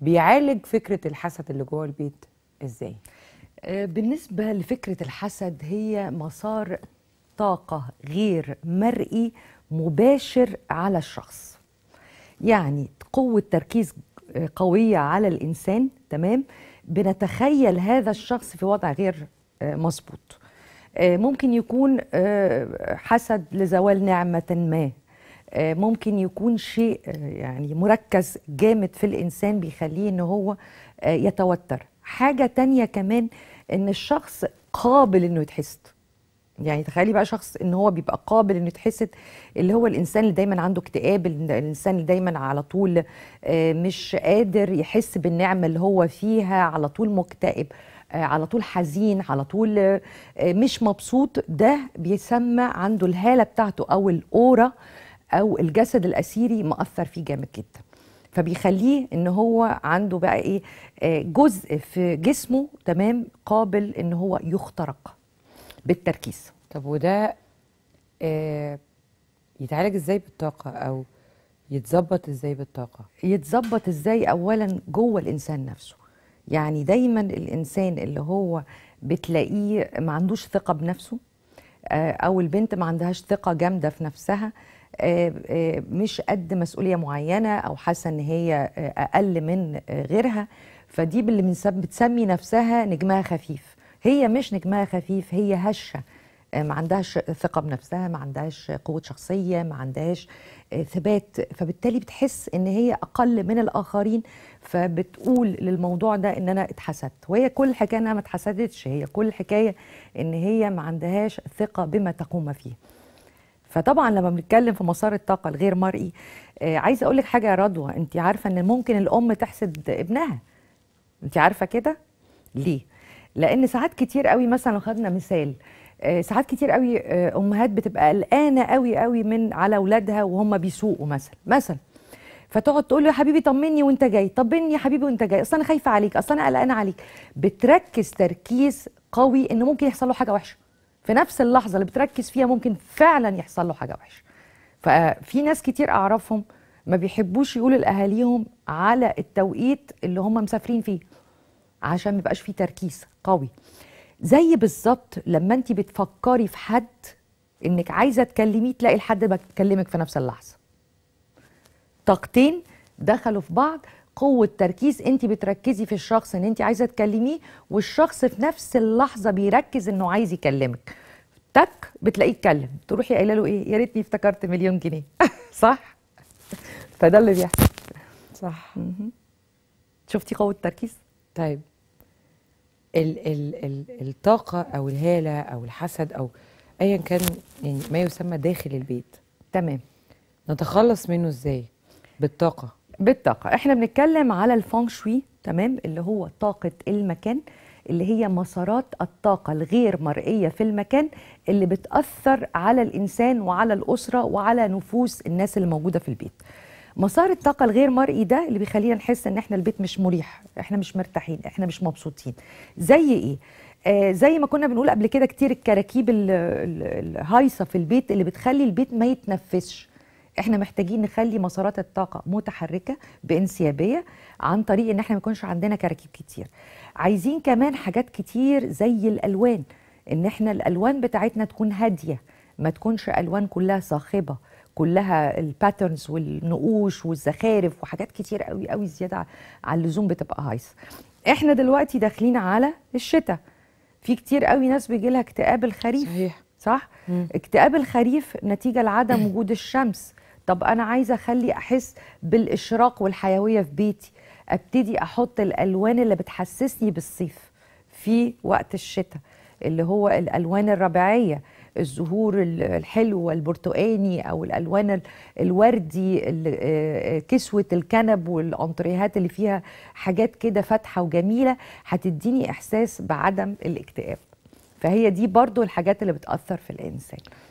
بيعالج فكره الحسد اللي جوه البيت ازاي آه، بالنسبه لفكره الحسد هي مسار طاقه غير مرئي مباشر على الشخص يعني قوه تركيز قويه على الانسان تمام بنتخيل هذا الشخص في وضع غير آه، مظبوط آه، ممكن يكون حسد لزوال نعمه ما آه، ممكن يكون شيء آه، يعني مركز جامد في الإنسان بيخليه إن هو آه، يتوتر حاجة تانية كمان إن الشخص قابل إنه يتحسد يعني تخيلي بقى شخص ان هو بيبقى قابل انه يتحسد اللي هو الانسان اللي دايما عنده اكتئاب الانسان اللي دايما على طول مش قادر يحس بالنعمه اللي هو فيها على طول مكتئب على طول حزين على طول مش مبسوط ده بيسمى عنده الهاله بتاعته او الاوره او الجسد الاسيري مأثر فيه جامد جدا فبيخليه ان هو عنده بقى ايه آه، جزء في جسمه تمام قابل ان هو يخترق بالتركيز طب وده آه، يتعالج ازاي بالطاقه او يتظبط ازاي بالطاقه يتظبط ازاي اولا جوه الانسان نفسه يعني دايما الانسان اللي هو بتلاقيه ما عندوش ثقه بنفسه آه، او البنت ما عندهاش ثقه جامده في نفسها آه، آه، مش قد مسؤوليه معينه او حاسه ان هي آه، اقل من غيرها فدي باللي بتسمي نفسها نجمها خفيف هي مش نجمها خفيف هي هشه ما عندهاش ثقة بنفسها ما عندهاش قوة شخصية ما عندهاش ثبات فبالتالي بتحس ان هي اقل من الاخرين فبتقول للموضوع ده ان انا اتحسدت وهي كل الحكاية انها ما اتحسدتش هي كل الحكاية ان هي ما عندهاش ثقة بما تقوم فيه فطبعا لما بنتكلم في مسار الطاقه الغير مرئي آه، عايزه اقول لك حاجه يا رضوى انت عارفه ان ممكن الام تحسد ابنها انت عارفه كده ليه لان ساعات كتير قوي مثلا لو خدنا مثال آه، ساعات كتير قوي آه، امهات بتبقى قلقانه قوي قوي من على اولادها وهم بيسوقوا مثلا مثلا فتقعد تقول له يا حبيبي طمني وانت جاي طمني يا حبيبي وانت جاي اصل انا خايفه عليك اصل انا قلقانه عليك بتركز تركيز قوي ان ممكن يحصل له حاجه وحشه في نفس اللحظه اللي بتركز فيها ممكن فعلا يحصل له حاجه وحشه ففي ناس كتير اعرفهم ما بيحبوش يقولوا لاهاليهم على التوقيت اللي هم مسافرين فيه عشان ما يبقاش فيه تركيز قوي زي بالظبط لما انت بتفكري في حد انك عايزه تكلميه تلاقي الحد بكلمك في نفس اللحظه طاقتين دخلوا في بعض قوه تركيز انت بتركزي في الشخص ان انت عايزه تكلميه والشخص في نفس اللحظه بيركز انه عايز يكلمك تك بتلاقيه اتكلم تروحي قايله له ايه يا ريتني افتكرت مليون جنيه صح فده اللي بيحصل صح شفتي قوه التركيز طيب ال ال ال الطاقه او الهاله او الحسد او ايا كان يعني ما يسمى داخل البيت تمام نتخلص منه ازاي بالطاقه بالطاقه احنا بنتكلم على الفونغ شوي تمام اللي هو طاقه المكان اللي هي مسارات الطاقة الغير مرئية في المكان اللي بتأثر على الإنسان وعلى الأسرة وعلى نفوس الناس اللي موجودة في البيت مسار الطاقة الغير مرئي ده اللي بيخلينا نحس إن إحنا البيت مش مريح إحنا مش مرتاحين إحنا مش مبسوطين زي إيه؟ آه زي ما كنا بنقول قبل كده كتير الكراكيب الهايصة في البيت اللي بتخلي البيت ما يتنفسش احنا محتاجين نخلي مسارات الطاقه متحركه بانسيابيه عن طريق ان احنا ما يكونش عندنا كراكيب كتير عايزين كمان حاجات كتير زي الالوان ان احنا الالوان بتاعتنا تكون هاديه ما تكونش الوان كلها صاخبه كلها الباترنز والنقوش والزخارف وحاجات كتير قوي قوي زياده عن اللزوم بتبقى هايصه احنا دلوقتي داخلين على الشتاء في كتير قوي ناس بيجي لها اكتئاب الخريف صحيح صح مم. اكتئاب الخريف نتيجه لعدم وجود الشمس طب انا عايزه اخلي احس بالاشراق والحيويه في بيتي ابتدي احط الالوان اللي بتحسسني بالصيف في وقت الشتاء اللي هو الالوان الربيعيه الزهور الحلو والبرتقاني او الالوان الوردي آه، آه، كسوه الكنب والانتريهات اللي فيها حاجات كده فاتحه وجميله هتديني احساس بعدم الاكتئاب فهي دي برضو الحاجات اللي بتاثر في الانسان